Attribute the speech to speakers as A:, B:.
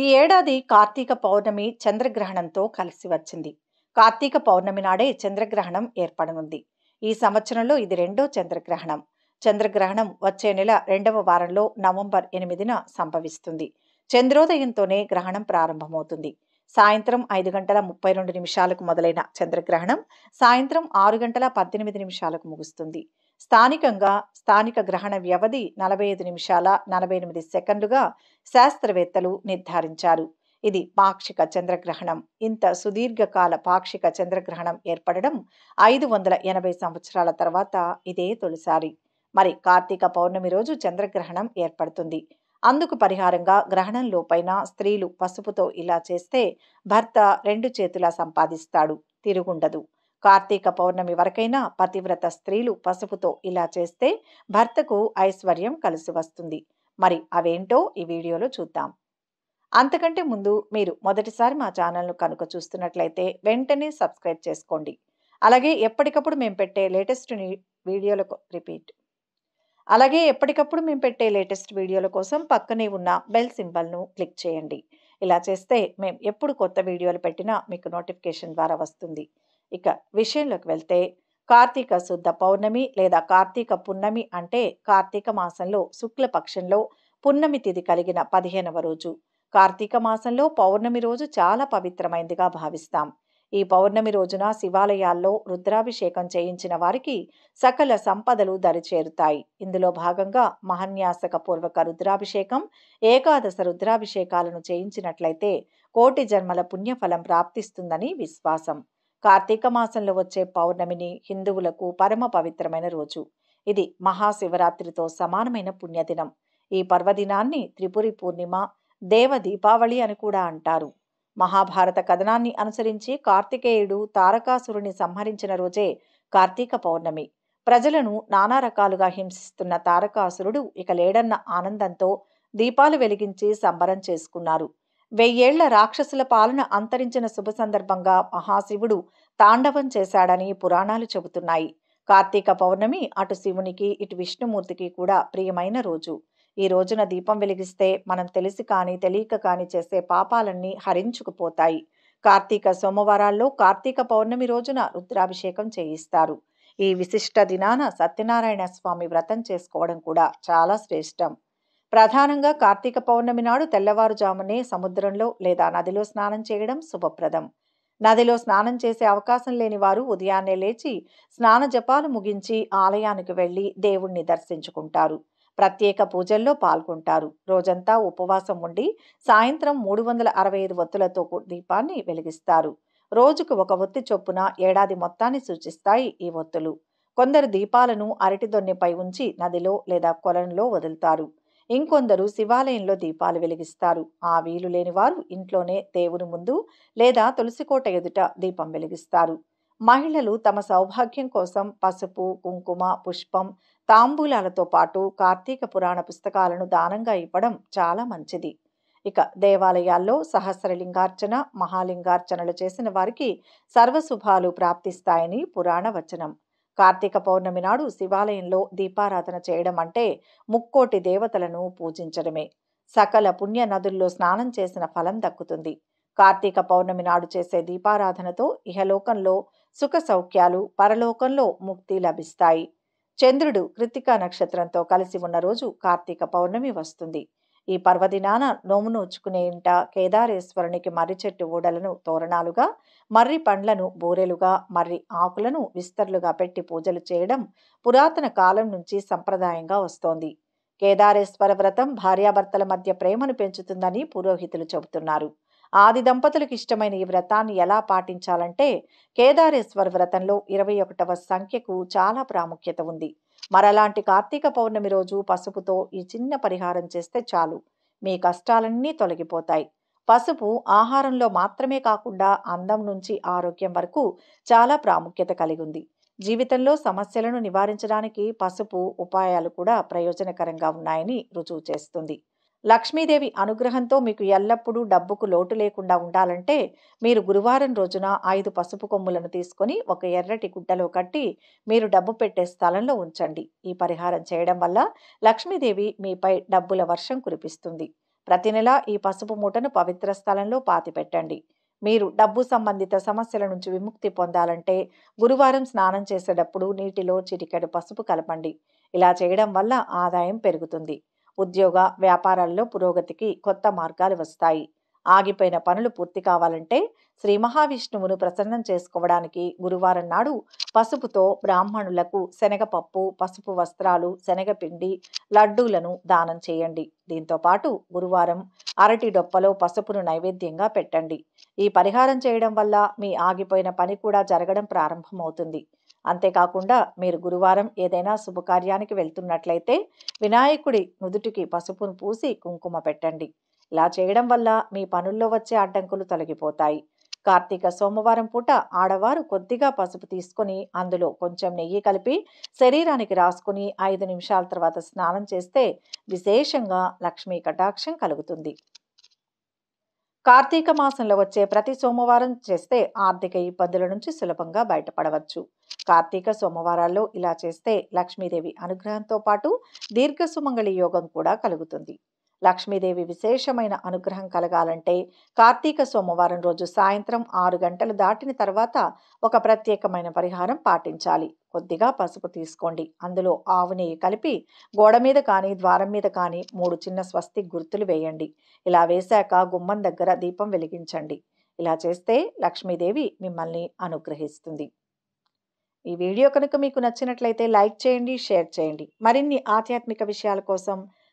A: ఈ ఏడాది కార్తీక పౌర్ణమి చంద్రగ్రహణంతో కలిసి వచ్చింది కార్తీక పౌర్ణమి నాడే చంద్రగ్రహణం ఏర్పడనుంది ఈ సంవత్సరంలో ఇది రెండో చంద్రగ్రహణం చంద్రగ్రహణం వచ్చే నెల రెండవ వారంలో నవంబర్ ఎనిమిదిన సంభవిస్తుంది చంద్రోదయంతోనే గ్రహణం ప్రారంభమవుతుంది సాయంత్రం ఐదు గంటల ముప్పై రెండు నిమిషాలకు మొదలైన చంద్రగ్రహణం సాయంత్రం ఆరు గంటల పద్దెనిమిది నిమిషాలకు ముగుస్తుంది స్థానికంగా స్థానిక గ్రహణ వ్యవధి నలభై ఐదు నిమిషాల నలభై ఎనిమిది సెకండ్లుగా శాస్త్రవేత్తలు నిర్ధారించారు ఇది పాక్షిక చంద్రగ్రహణం ఇంత సుదీర్ఘకాల పాక్షిక చంద్రగ్రహణం ఏర్పడడం ఐదు వందల ఎనభై సంవత్సరాల తర్వాత ఇదే తొలిసారి మరి కార్తీక పౌర్ణమి రోజు చంద్రగ్రహణం ఏర్పడుతుంది అందుకు పరిహారంగా గ్రహణంలో పైన స్త్రీలు పసుపుతో ఇలా చేస్తే భర్త రెండు చేతులా సంపాదిస్తాడు తిరుగుండదు కార్తీక పౌర్ణమి వరకైనా పతివ్రత స్త్రీలు పసుపుతో ఇలా చేస్తే భర్తకు ఐశ్వర్యం కలిసి వస్తుంది మరి అవేంటో ఈ వీడియోలో చూద్దాం అంతకంటే ముందు మీరు మొదటిసారి మా ఛానల్ను కనుక చూస్తున్నట్లయితే వెంటనే సబ్స్క్రైబ్ చేసుకోండి అలాగే ఎప్పటికప్పుడు మేము పెట్టే లేటెస్ట్ వీడియోలకు రిపీట్ అలాగే ఎప్పటికప్పుడు మేము పెట్టే లేటెస్ట్ వీడియోల కోసం పక్కనే ఉన్న బెల్ సింబల్ను క్లిక్ చేయండి ఇలా చేస్తే మేము ఎప్పుడు కొత్త వీడియోలు పెట్టినా మీకు నోటిఫికేషన్ ద్వారా వస్తుంది ఇక విషయంలోకి వెళ్తే కార్తీక శుద్ధ పౌర్ణమి లేదా కార్తీక పున్నమి అంటే కార్తీక మాసంలో శుక్లపక్షంలో పున్నమి తిథి కలిగిన పదిహేనవ రోజు కార్తీక మాసంలో పౌర్ణమి రోజు చాలా పవిత్రమైందిగా భావిస్తాం ఈ పౌర్ణమి రోజున శివాలయాల్లో రుద్రాభిషేకం చేయించిన వారికి సకల సంపదలు దరిచేరుతాయి ఇందులో భాగంగా మహన్యాసక పూర్వక రుద్రాభిషేకం ఏకాదశ రుద్రాభిషేకాలను చేయించినట్లయితే కోటి జన్మల పుణ్యఫలం ప్రాప్తిస్తుందని విశ్వాసం కార్తీక మాసంలో వచ్చే పౌర్ణమిని హిందువులకు పరమ పవిత్రమైన రోజు ఇది మహాశివరాత్రితో సమానమైన పుణ్యదినం ఈ పర్వదినాన్ని త్రిపురి పూర్ణిమ దేవ దీపావళి అని కూడా అంటారు మహాభారత కథనాన్ని అనుసరించి కార్తికేయుడు తారకాసురుని సంహరించిన రోజే కార్తీక పౌర్ణమి ప్రజలను నానా రకాలుగా హింసిస్తున్న తారకాసురుడు ఇక లేడన్న ఆనందంతో దీపాలు వెలిగించి సంబరం చేసుకున్నారు వెయ్యేళ్ల రాక్షసుల పాలన అంతరించిన శుభ సందర్భంగా మహాశివుడు తాండవం చేశాడని పురాణాలు చెబుతున్నాయి కార్తీక పౌర్ణమి అటు శివునికి ఇటు విష్ణుమూర్తికి కూడా ప్రియమైన రోజు ఈ రోజున దీపం వెలిగిస్తే మనం తెలిసి కానీ తెలియక కానీ చేసే పాపాలన్నీ హరించుకుపోతాయి కార్తీక సోమవారాల్లో కార్తీక పౌర్ణమి రోజున రుద్రాభిషేకం చేయిస్తారు ఈ విశిష్ట దినాన సత్యనారాయణ స్వామి వ్రతం చేసుకోవడం కూడా చాలా శ్రేష్టం ప్రధానంగా కార్తీక పౌర్ణమి నాడు తెల్లవారుజామునే సముద్రంలో లేదా నదిలో స్నానం చేయడం శుభప్రదం నదిలో స్నానం చేసే అవకాశం లేని వారు ఉదయాన్నే లేచి స్నాన జపాలు ముగించి ఆలయానికి వెళ్ళి దేవుణ్ణి దర్శించుకుంటారు ప్రత్యేక పూజల్లో పాల్గొంటారు రోజంతా ఉపవాసం ఉండి సాయంత్రం మూడు వందల అరవై ఐదు ఒత్తులతో దీపాన్ని వెలిగిస్తారు రోజుకు ఒక ఒత్తి చొప్పున ఏడాది మొత్తాన్ని సూచిస్తాయి ఈ ఒత్తులు కొందరు దీపాలను అరటి దొన్నిపై ఉంచి నదిలో లేదా కొలంలో వదులుతారు ఇంకొందరు శివాలయంలో దీపాలు వెలిగిస్తారు ఆ వీలు లేని వారు ఇంట్లోనే దేవుని ముందు లేదా తులసికోట ఎదుట దీపం వెలిగిస్తారు మహిళలు తమ సౌభాగ్యం కోసం పసుపు కుంకుమ పుష్పం తాంబూలాలతో పాటు కార్తీక పురాణ పుస్తకాలను దానంగా ఇవ్వడం చాలా మంచిది ఇక దేవాలయాల్లో సహస్రలింగార్చన మహాలింగార్చనలు చేసిన వారికి సర్వశుభాలు ప్రాప్తిస్తాయని పురాణ వచనం కార్తీక పౌర్ణమి నాడు శివాలయంలో దీపారాధన చేయడం అంటే ముక్కోటి దేవతలను పూజించడమే సకల పుణ్య నదుల్లో స్నానం చేసిన ఫలం దక్కుతుంది కార్తీక పౌర్ణమి నాడు చేసే దీపారాధనతో ఇహలోకంలో సుఖ సౌఖ్యాలు పరలోకంలో ముక్తి లభిస్తాయి చంద్రుడు కృత్తికా నక్షత్రంతో కలిసి ఉన్న రోజు కార్తీక పౌర్ణమి వస్తుంది ఈ పర్వదినాన నోమును ఉంచుకునే ఇంట కేదారేశ్వరునికి మర్రి చెట్టు ఊడలను తోరణాలుగా మర్రి పండ్లను బూరెలుగా మర్రి ఆకులను విస్తరులుగా పెట్టి పూజలు చేయడం పురాతన కాలం నుంచి సంప్రదాయంగా వస్తోంది కేదారేశ్వర వ్రతం భార్యాభర్తల మధ్య ప్రేమను పెంచుతుందని పురోహితులు చెబుతున్నారు ఆది దంపతులకు ఇష్టమైన ఈ వ్రతాన్ని ఎలా పాటించాలంటే కేదారేశ్వర వ్రతంలో ఇరవై ఒకటవ సంఖ్యకు చాలా ప్రాముఖ్యత ఉంది మరలాంటి కార్తీక పౌర్ణమి రోజు పసుపుతో ఈ చిన్న పరిహారం చేస్తే చాలు మీ కష్టాలన్నీ తొలగిపోతాయి పసుపు ఆహారంలో మాత్రమే కాకుండా అందం నుంచి ఆరోగ్యం వరకు చాలా ప్రాముఖ్యత కలిగి ఉంది జీవితంలో సమస్యలను నివారించడానికి పసుపు ఉపాయాలు కూడా ప్రయోజనకరంగా ఉన్నాయని రుజువు చేస్తుంది లక్ష్మీదేవి అనుగ్రహంతో మీకు ఎల్లప్పుడూ డబ్బుకు లోటు లేకుండా ఉండాలంటే మీరు గురువారం రోజున ఐదు పసుపు కొమ్ములను తీసుకొని ఒక ఎర్రటి గుడ్డలో కట్టి మీరు డబ్బు పెట్టే స్థలంలో ఉంచండి ఈ పరిహారం చేయడం వల్ల లక్ష్మీదేవి మీపై డబ్బుల వర్షం కురిపిస్తుంది ప్రతి నెల ఈ పసుపు మూటను పవిత్ర స్థలంలో పాతిపెట్టండి మీరు డబ్బు సంబంధిత సమస్యల నుంచి విముక్తి పొందాలంటే గురువారం స్నానం చేసేటప్పుడు నీటిలో చిటికెడు పసుపు కలపండి ఇలా చేయడం వల్ల ఆదాయం పెరుగుతుంది ఉద్యోగ వ్యాపారాల్లో పురోగతికి కొత్త మార్గాలు వస్తాయి ఆగిపోయిన పనులు పూర్తి కావాలంటే శ్రీ మహావిష్ణువును ప్రసన్నం చేసుకోవడానికి గురువారం నాడు పసుపుతో బ్రాహ్మణులకు శనగపప్పు పసుపు వస్త్రాలు శనగపిండి లడ్డూలను దానం చేయండి దీంతో పాటు గురువారం అరటి డొప్పలో పసుపును నైవేద్యంగా పెట్టండి ఈ పరిహారం చేయడం వల్ల మీ ఆగిపోయిన పని కూడా జరగడం ప్రారంభమవుతుంది అంతేకాకుండా మీరు గురువారం ఏదైనా శుభకార్యానికి వెళ్తున్నట్లయితే వినాయకుడి నుదుటికి పసుపును పూసి కుంకుమ పెట్టండి ఇలా చేయడం వల్ల మీ పనుల్లో వచ్చే అడ్డంకులు తొలగిపోతాయి కార్తీక సోమవారం పూట ఆడవారు కొద్దిగా పసుపు తీసుకొని అందులో కొంచెం నెయ్యి కలిపి శరీరానికి రాసుకుని ఐదు నిమిషాల తర్వాత స్నానం చేస్తే విశేషంగా లక్ష్మీ కటాక్షం కలుగుతుంది కార్తీక మాసంలో వచ్చే ప్రతి సోమవారం చేస్తే ఆర్థిక ఇబ్బందుల నుంచి సులభంగా బయటపడవచ్చు కార్తీక సోమవారాల్లో ఇలా చేస్తే లక్ష్మీదేవి అనుగ్రహంతో పాటు దీర్ఘ సుమంగళి యోగం కూడా కలుగుతుంది లక్ష్మీదేవి విశేషమైన అనుగ్రహం కలగాలంటే కార్తీక సోమవారం రోజు సాయంత్రం ఆరు గంటలు దాటిన తర్వాత ఒక ప్రత్యేకమైన పరిహారం పాటించాలి కొద్దిగా పసుపు తీసుకోండి అందులో ఆవు నెయ్యి కలిపి గోడ మీద కానీ ద్వారం మీద కానీ మూడు చిన్న స్వస్తి గుర్తులు వేయండి ఇలా వేశాక గుమ్మం దగ్గర దీపం వెలిగించండి ఇలా చేస్తే లక్ష్మీదేవి మిమ్మల్ని అనుగ్రహిస్తుంది ఈ వీడియో కనుక మీకు నచ్చినట్లయితే లైక్ చేయండి షేర్ చేయండి మరిన్ని ఆధ్యాత్మిక విషయాల కోసం